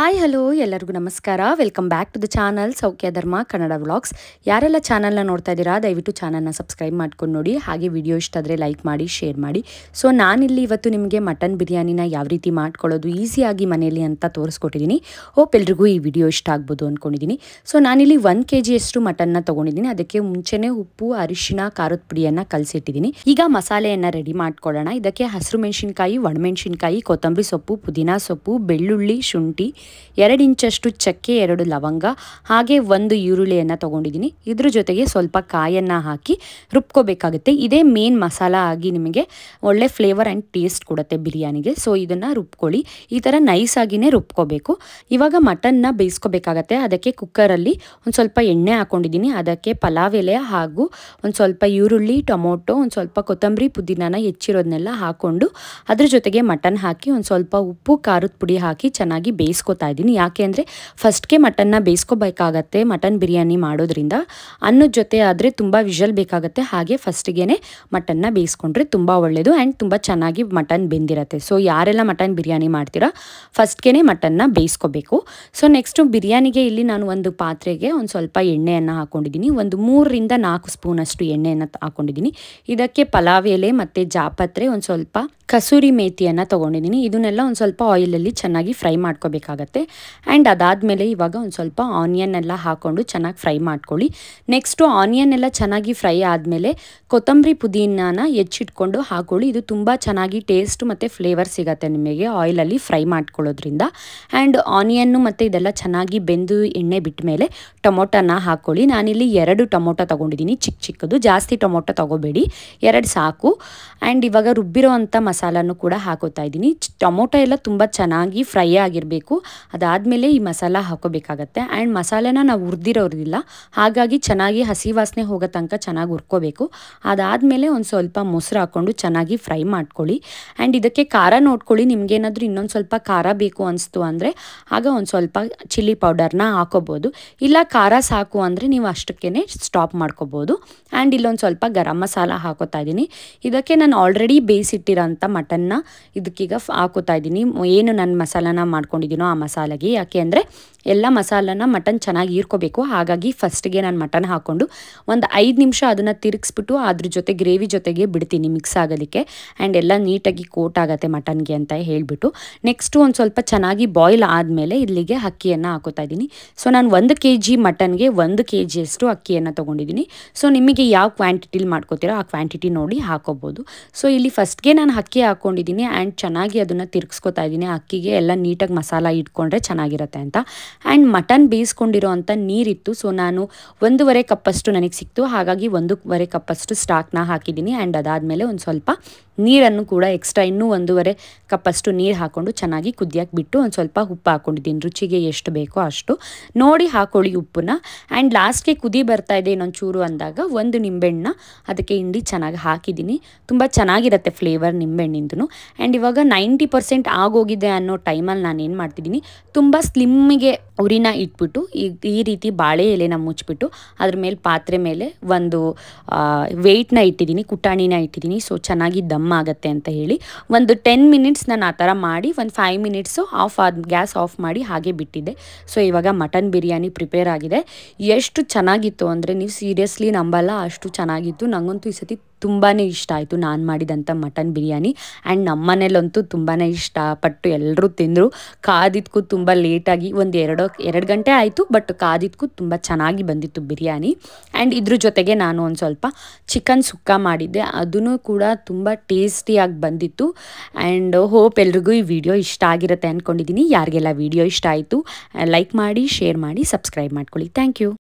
hi hello ಎಲ್ಲರಿಗೂ ನಮಸ್ಕಾರ welcome back to the channel Soukhya Dharma Kannada vlogs ಯಾರೆಲ್ಲ ಚಾನಲ್ನ ನೋಡ್ತಾ ಇದ್ದೀರಾ ದಯವಿಟ್ಟು ಚಾನಲ್ನ ಸಬ್ಸ್ಕ್ರೈಬ್ ಮಾಡ್ಕೊಂಡು ನೋಡಿ ಹಾಗೆ ವಿಡಿಯೋ ಇಷ್ಟ ಆದರೆ ಲೈಕ್ ಮಾಡಿ ಶೇರ್ ಮಾಡಿ ಸೊ ನಾನಿಲ್ಲಿ ಇವತ್ತು ನಿಮಗೆ ಮಟನ್ ಬಿರಿಯಾನಿನ ಯಾವ ರೀತಿ ಮಾಡ್ಕೊಳ್ಳೋದು ಈಸಿಯಾಗಿ ಮನೆಯಲ್ಲಿ ಅಂತ ತೋರಿಸ್ಕೊಟ್ಟಿದ್ದೀನಿ ಹೋಪ್ ಎಲ್ರಿಗೂ ಈ ವಿಡಿಯೋ ಇಷ್ಟ ಆಗ್ಬೋದು ಅಂದ್ಕೊಂಡಿದ್ದೀನಿ ಸೊ ನಾನಿಲ್ಲಿ ಒಂದು ಕೆ ಜಿಯಷ್ಟು ಮಟನ್ನ ತೊಗೊಂಡಿದ್ದೀನಿ ಅದಕ್ಕೆ ಮುಂಚೆನೇ ಉಪ್ಪು ಅರಿಶಿನ ಖಾರದ ಪುಡಿಯನ್ನು ಕಲಸಿಟ್ಟಿದ್ದೀನಿ ಈಗ ಮಸಾಲೆಯನ್ನು ರೆಡಿ ಮಾಡ್ಕೊಳ್ಳೋಣ ಇದಕ್ಕೆ ಹಸಿರು ಮೆಣಸಿನ್ಕಾಯಿ ಒಣಮೆಣಸಿನ್ಕಾಯಿ ಕೊತ್ತಂಬರಿ ಸೊಪ್ಪು ಪುದೀನ ಸೊಪ್ಪು ಬೆಳ್ಳುಳ್ಳಿ ಶುಂಠಿ ಎರಡಿಂಚಷ್ಟು ಚಕ್ಕೆ ಎರಡು ಲವಂಗ ಹಾಗೆ ಒಂದು ಈರುಳ್ಳಿಯನ್ನು ತೊಗೊಂಡಿದ್ದೀನಿ ಇದ್ರ ಜೊತೆಗೆ ಸ್ವಲ್ಪ ಕಾಯನ್ನು ಹಾಕಿ ರುಬ್ಕೋಬೇಕಾಗುತ್ತೆ ಇದೇ ಮೇನ್ ಮಸಾಲ ಆಗಿ ನಿಮಗೆ ಒಳ್ಳೆ ಫ್ಲೇವರ್ ಆ್ಯಂಡ್ ಟೇಸ್ಟ್ ಕೊಡುತ್ತೆ ಬಿರಿಯಾನಿಗೆ ಸೊ ಇದನ್ನು ರುಬ್ಕೊಳ್ಳಿ ಈ ಥರ ನೈಸಾಗಿಯೇ ರುಬ್ಕೋಬೇಕು ಇವಾಗ ಮಟನ್ನ ಬೇಯಿಸ್ಕೋಬೇಕಾಗತ್ತೆ ಅದಕ್ಕೆ ಕುಕ್ಕರಲ್ಲಿ ಒಂದು ಸ್ವಲ್ಪ ಎಣ್ಣೆ ಹಾಕ್ಕೊಂಡಿದ್ದೀನಿ ಅದಕ್ಕೆ ಪಲಾವ್ ಎಲೆ ಹಾಗೂ ಒಂದು ಸ್ವಲ್ಪ ಈರುಳ್ಳಿ ಟೊಮೊಟೊ ಒಂದು ಸ್ವಲ್ಪ ಕೊತ್ತಂಬರಿ ಪುದೀನಾನ ಹೆಚ್ಚಿರೋದನ್ನೆಲ್ಲ ಹಾಕ್ಕೊಂಡು ಅದ್ರ ಜೊತೆಗೆ ಮಟನ್ ಹಾಕಿ ಒಂದು ಸ್ವಲ್ಪ ಉಪ್ಪು ಖಾರದ ಪುಡಿ ಹಾಕಿ ಚೆನ್ನಾಗಿ ಬೇಯಿಸ್ಕೊತಾ ಹಾಕ್ತಾ ಇದ್ದೀನಿ ಯಾಕೆ ಅಂದರೆ ಫಸ್ಟ್ಗೆ ಮಟನ್ನ ಬೇಯಿಸ್ಕೋಬೇಕಾಗತ್ತೆ ಮಟನ್ ಬಿರಿಯಾನಿ ಮಾಡೋದ್ರಿಂದ ಅನ್ನದ ಜೊತೆ ಆದರೆ ತುಂಬ ವಿಷಲ್ ಬೇಕಾಗುತ್ತೆ ಹಾಗೆ ಫಸ್ಟ್ಗೆ ಮಟನ್ನ ಬೇಯಿಸ್ಕೊಂಡ್ರೆ ತುಂಬ ಒಳ್ಳೆಯದು ಆ್ಯಂಡ್ ತುಂಬ ಚೆನ್ನಾಗಿ ಮಟನ್ ಬೆಂದಿರತ್ತೆ ಸೊ ಯಾರೆಲ್ಲ ಮಟನ್ ಬಿರಿಯಾನಿ ಮಾಡ್ತೀರಾ ಫಸ್ಟ್ಗೆ ಮಟನ್ನ ಬೇಯಿಸ್ಕೋಬೇಕು ಸೊ ನೆಕ್ಸ್ಟು ಬಿರಿಯಾನಿಗೆ ಇಲ್ಲಿ ನಾನು ಒಂದು ಪಾತ್ರೆಗೆ ಒಂದು ಸ್ವಲ್ಪ ಎಣ್ಣೆಯನ್ನು ಹಾಕ್ಕೊಂಡಿದ್ದೀನಿ ಒಂದು ಮೂರರಿಂದ ನಾಲ್ಕು ಸ್ಪೂನಷ್ಟು ಎಣ್ಣೆಯನ್ನು ಹಾಕ್ಕೊಂಡಿದ್ದೀನಿ ಇದಕ್ಕೆ ಪಲಾವ್ ಎಲೆ ಮತ್ತು ಜಾಪತ್ರೆ ಒಂದು ಸ್ವಲ್ಪ ಕಸೂರಿ ಮೇತಿಯನ್ನು ತೊಗೊಂಡಿದ್ದೀನಿ ಇದನ್ನೆಲ್ಲ ಒಂದು ಸ್ವಲ್ಪ ಆಯಿಲಲ್ಲಿ ಚೆನ್ನಾಗಿ ಫ್ರೈ ಮಾಡ್ಕೋಬೇಕಾಗುತ್ತೆ ಆಗುತ್ತೆ ಆ್ಯಂಡ್ ಅದಾದಮೇಲೆ ಇವಾಗ ಒಂದು ಸ್ವಲ್ಪ ಆನಿಯನ್ ಎಲ್ಲ ಹಾಕ್ಕೊಂಡು ಚೆನ್ನಾಗಿ ಫ್ರೈ ಮಾಡ್ಕೊಳ್ಳಿ ನೆಕ್ಸ್ಟು ಆನಿಯನ್ ಎಲ್ಲ ಚೆನ್ನಾಗಿ ಫ್ರೈ ಆದಮೇಲೆ ಕೊತ್ತಂಬರಿ ಪುದೀನಾನ ಹೆಚ್ಚಿಟ್ಕೊಂಡು ಹಾಕೊಳ್ಳಿ ಇದು ತುಂಬ ಚೆನ್ನಾಗಿ ಟೇಸ್ಟ್ ಮತ್ತು ಫ್ಲೇವರ್ ಸಿಗುತ್ತೆ ನಿಮಗೆ ಆಯಿಲಲ್ಲಿ ಫ್ರೈ ಮಾಡ್ಕೊಳ್ಳೋದ್ರಿಂದ ಆ್ಯಂಡ್ ಆನಿಯನ್ನು ಮತ್ತು ಇದೆಲ್ಲ ಚೆನ್ನಾಗಿ ಬೆಂದು ಎಣ್ಣೆ ಬಿಟ್ಟ ಮೇಲೆ ಟೊಮೊಟೊನ ಹಾಕ್ಕೊಳ್ಳಿ ನಾನಿಲ್ಲಿ ಎರಡು ಟೊಮೊಟೊ ತೊಗೊಂಡಿದ್ದೀನಿ ಚಿಕ್ಕ ಚಿಕ್ಕದು ಜಾಸ್ತಿ ಟೊಮೊಟೊ ತೊಗೋಬೇಡಿ ಎರಡು ಸಾಕು ಆ್ಯಂಡ್ ಇವಾಗ ರುಬ್ಬಿರೋ ಅಂಥ ಮಸಾಲನೂ ಕೂಡ ಹಾಕೋತಾ ಇದ್ದೀನಿ ಟೊಮೊಟೊ ಎಲ್ಲ ತುಂಬ ಚೆನ್ನಾಗಿ ಫ್ರೈ ಆಗಿರಬೇಕು ಅದಾದಮೇಲೆ ಈ ಮಸಾಲ ಹಾಕೋಬೇಕಾಗತ್ತೆ ಆ್ಯಂಡ್ ಮಸಾಲೆನ ನಾವು ಹುರಿದಿರೋದಿಲ್ಲ ಹಾಗಾಗಿ ಚೆನ್ನಾಗಿ ಹಸಿ ವಾಸನೆ ಹೋಗೋ ತನಕ ಚೆನ್ನಾಗಿ ಹುರ್ಕೋಬೇಕು ಅದಾದಮೇಲೆ ಒಂದು ಸ್ವಲ್ಪ ಮೊಸರು ಹಾಕ್ಕೊಂಡು ಚೆನ್ನಾಗಿ ಫ್ರೈ ಮಾಡ್ಕೊಳ್ಳಿ ಆ್ಯಂಡ್ ಇದಕ್ಕೆ ಖಾರ ನೋಡ್ಕೊಳ್ಳಿ ನಿಮಗೇನಾದರೂ ಇನ್ನೊಂದು ಸ್ವಲ್ಪ ಖಾರ ಬೇಕು ಅನಿಸ್ತು ಅಂದರೆ ಆಗ ಒಂದು ಸ್ವಲ್ಪ ಚಿಲ್ಲಿ ಪೌಡರ್ನ ಹಾಕೋಬೋದು ಇಲ್ಲ ಖಾರ ಸಾಕು ಅಂದರೆ ನೀವು ಅಷ್ಟಕ್ಕೇ ಸ್ಟಾಪ್ ಮಾಡ್ಕೋಬೋದು ಆ್ಯಂಡ್ ಇಲ್ಲೊಂದು ಸ್ವಲ್ಪ ಗರಂ ಮಸಾಲ ಹಾಕೋತಾ ಇದ್ದೀನಿ ಇದಕ್ಕೆ ನಾನು ಆಲ್ರೆಡಿ ಬೇಯಿಸಿಟ್ಟಿರೋಂಥ ಮಟನ್ನ ಇದಕ್ಕೀಗ ಹಾಕೋತಾ ಇದ್ದೀನಿ ಏನು ನನ್ನ ಮಸಾಲನ ಮಾಡ್ಕೊಂಡಿದ್ದೀನೋ ಮಸಾಲೆಗೆ ಯಾಕೆ ಅಂದರೆ ಎಲ್ಲ ಮಸಾಲನ ಮಟನ್ ಚೆನ್ನಾಗಿ ಹೀರ್ಕೋಬೇಕು ಹಾಗಾಗಿ ಫಸ್ಟ್ಗೆ ನಾನು ಮಟನ್ ಹಾಕ್ಕೊಂಡು ಒಂದು ಐದು ನಿಮಿಷ ಅದನ್ನು ತಿರುಗಿಸ್ಬಿಟ್ಟು ಅದ್ರ ಜೊತೆ ಗ್ರೇವಿ ಜೊತೆಗೆ ಬಿಡ್ತೀನಿ ಮಿಕ್ಸ್ ಆಗೋದಕ್ಕೆ ಆ್ಯಂಡ್ ಎಲ್ಲ ನೀಟಾಗಿ ಕೋಟ್ ಆಗುತ್ತೆ ಮಟನ್ಗೆ ಅಂತ ಹೇಳಿಬಿಟ್ಟು ನೆಕ್ಸ್ಟು ಒಂದು ಸ್ವಲ್ಪ ಚೆನ್ನಾಗಿ ಬಾಯ್ಲ್ ಆದಮೇಲೆ ಇಲ್ಲಿಗೆ ಅಕ್ಕಿಯನ್ನು ಹಾಕೋತಾ ಇದ್ದೀನಿ ಸೊ ನಾನು ಒಂದು ಕೆ ಜಿ ಮಟನ್ಗೆ ಒಂದು ಕೆ ಜಿಯಷ್ಟು ಅಕ್ಕಿಯನ್ನು ತೊಗೊಂಡಿದ್ದೀನಿ ಸೊ ನಿಮಗೆ ಯಾವ ಕ್ವಾಂಟಿಟಿಲಿ ಮಾಡ್ಕೋತೀರೋ ಆ ಕ್ವಾಂಟಿಟಿ ನೋಡಿ ಹಾಕೋಬೋದು ಸೊ ಇಲ್ಲಿ ಫಸ್ಟ್ಗೆ ನಾನು ಅಕ್ಕಿ ಹಾಕ್ಕೊಂಡಿದ್ದೀನಿ ಆ್ಯಂಡ್ ಚೆನ್ನಾಗಿ ಅದನ್ನು ತಿರ್ಗಿಸ್ಕೊತಾ ಇದ್ದೀನಿ ಅಕ್ಕಿಗೆ ಎಲ್ಲ ನೀಟಾಗಿ ಮಸಾಲ ಇಟ್ಕೊಂಡ್ರೆ ಚೆನ್ನಾಗಿರುತ್ತೆ ಅಂತ ಆ್ಯಂಡ್ ಮಟನ್ ಬೇಯಿಸ್ಕೊಂಡಿರೋ ಅಂಥ ನೀರಿತ್ತು ಸೊ ನಾನು ಒಂದೂವರೆ ಕಪ್ಪಷ್ಟು ನನಗೆ ಸಿಕ್ತು ಹಾಗಾಗಿ ಒಂದೂವರೆ ಕಪ್ಪಷ್ಟು ಸ್ಟಾಕ್ನ ಹಾಕಿದ್ದೀನಿ ಆ್ಯಂಡ್ ಅದಾದಮೇಲೆ ಒಂದು ಸ್ವಲ್ಪ ನೀರನ್ನು ಕೂಡ ಎಕ್ಸ್ಟ್ರಾ ಇನ್ನೂ ಒಂದೂವರೆ ಕಪ್ಪಷ್ಟು ನೀರು ಹಾಕ್ಕೊಂಡು ಚೆನ್ನಾಗಿ ಕುದಿಯಕ್ಕೆ ಬಿಟ್ಟು ಒಂದು ಸ್ವಲ್ಪ ಉಪ್ಪು ಹಾಕ್ಕೊಂಡಿದ್ದೀನಿ ರುಚಿಗೆ ಎಷ್ಟು ಬೇಕೋ ಅಷ್ಟು ನೋಡಿ ಹಾಕೊಳ್ಳಿ ಉಪ್ಪನ್ನ ಆ್ಯಂಡ್ ಲಾಸ್ಟ್ಗೆ ಕುದಿ ಬರ್ತಾ ಇದೆ ಇನ್ನೊಂದು ಚೂರು ಅಂದಾಗ ಒಂದು ನಿಂಬೆಹಣ್ಣನ್ನ ಅದಕ್ಕೆ ಹಿಂಡಿ ಚೆನ್ನಾಗಿ ಹಾಕಿದ್ದೀನಿ ತುಂಬ ಚೆನ್ನಾಗಿರುತ್ತೆ ಫ್ಲೇವರ್ ನಿಂಬೆಹಣ್ಣಿಂದೂ ಆ್ಯಂಡ್ ಇವಾಗ ನೈಂಟಿ ಪರ್ಸೆಂಟ್ ಆಗೋಗಿದೆ ಅನ್ನೋ ಟೈಮಲ್ಲಿ ನಾನು ಏನು ಮಾಡ್ತಿದ್ದೀನಿ ತುಂಬ ಸ್ಲಿಮ್ಮಿಗೆ ಉರಿನ ಇಟ್ಬಿಟ್ಟು ಈ ಈ ರೀತಿ ಬಾಳೆ ಎಲೆನ ಮುಚ್ಚಿಬಿಟ್ಟು ಅದ್ರ ಮೇಲೆ ಪಾತ್ರೆ ಮೇಲೆ ಒಂದು ವೆಯ್ಟ್ನ ಇಟ್ಟಿದ್ದೀನಿ ಕುಟಾಣಿನ ಇಟ್ಟಿದ್ದೀನಿ ಸೊ ಚೆನ್ನಾಗಿ ದಮ್ ಆಗುತ್ತೆ ಅಂತ ಹೇಳಿ ಒಂದು ಟೆನ್ ಮಿನಿಟ್ಸ್ ನಾನು ಆ ಥರ ಮಾಡಿ ಒಂದು ಫೈವ್ ಮಿನಿಟ್ಸು ಆಫ್ ಆದ ಗ್ಯಾಸ್ ಆಫ್ ಮಾಡಿ ಹಾಗೆ ಬಿಟ್ಟಿದ್ದೆ ಸೊ ಇವಾಗ ಮಟನ್ ಬಿರಿಯಾನಿ ಪ್ರಿಪೇರ್ ಆಗಿದೆ ಎಷ್ಟು ಚೆನ್ನಾಗಿತ್ತು ಅಂದರೆ ನೀವು ಸೀರಿಯಸ್ಲಿ ನಂಬಲ್ಲ ಅಷ್ಟು ಚೆನ್ನಾಗಿತ್ತು ನನಗಂತೂ ಈ ಸತಿ ತುಂಬಾ ಇಷ್ಟ ಆಯಿತು ನಾನು ಮಾಡಿದಂಥ ಮಟನ್ ಬಿರಿಯಾನಿ ಆ್ಯಂಡ್ ನಮ್ಮ ಮನೇಲಂತೂ ತುಂಬಾ ಇಷ್ಟಪಟ್ಟು ಎಲ್ಲರೂ ತಿಂದರು ಕಾದಿದ್ಕೂ ತುಂಬ ಲೇಟಾಗಿ ಒಂದು ಎರಡು ಎರಡು ಗಂಟೆ ಆಯಿತು ಬಟ್ ಕಾದಿದ್ಕೂ ತುಂಬ ಚೆನ್ನಾಗಿ ಬಂದಿತ್ತು ಬಿರಿಯಾನಿ ಆ್ಯಂಡ್ ಇದ್ರ ಜೊತೆಗೆ ನಾನು ಒಂದು ಸ್ವಲ್ಪ ಚಿಕನ್ ಸುಕ್ಕ ಮಾಡಿದ್ದೆ ಅದನ್ನು ಕೂಡ ತುಂಬ ಟೇಸ್ಟಿಯಾಗಿ ಬಂದಿತ್ತು ಆ್ಯಂಡ್ ಹೋಪ್ ಎಲ್ರಿಗೂ ಈ ವಿಡಿಯೋ ಇಷ್ಟ ಆಗಿರುತ್ತೆ ಅಂದ್ಕೊಂಡಿದ್ದೀನಿ ಯಾರಿಗೆಲ್ಲ ವಿಡಿಯೋ ಇಷ್ಟ ಆಯಿತು ಲೈಕ್ ಮಾಡಿ ಶೇರ್ ಮಾಡಿ ಸಬ್ಸ್ಕ್ರೈಬ್ ಮಾಡ್ಕೊಳ್ಳಿ ಥ್ಯಾಂಕ್ ಯು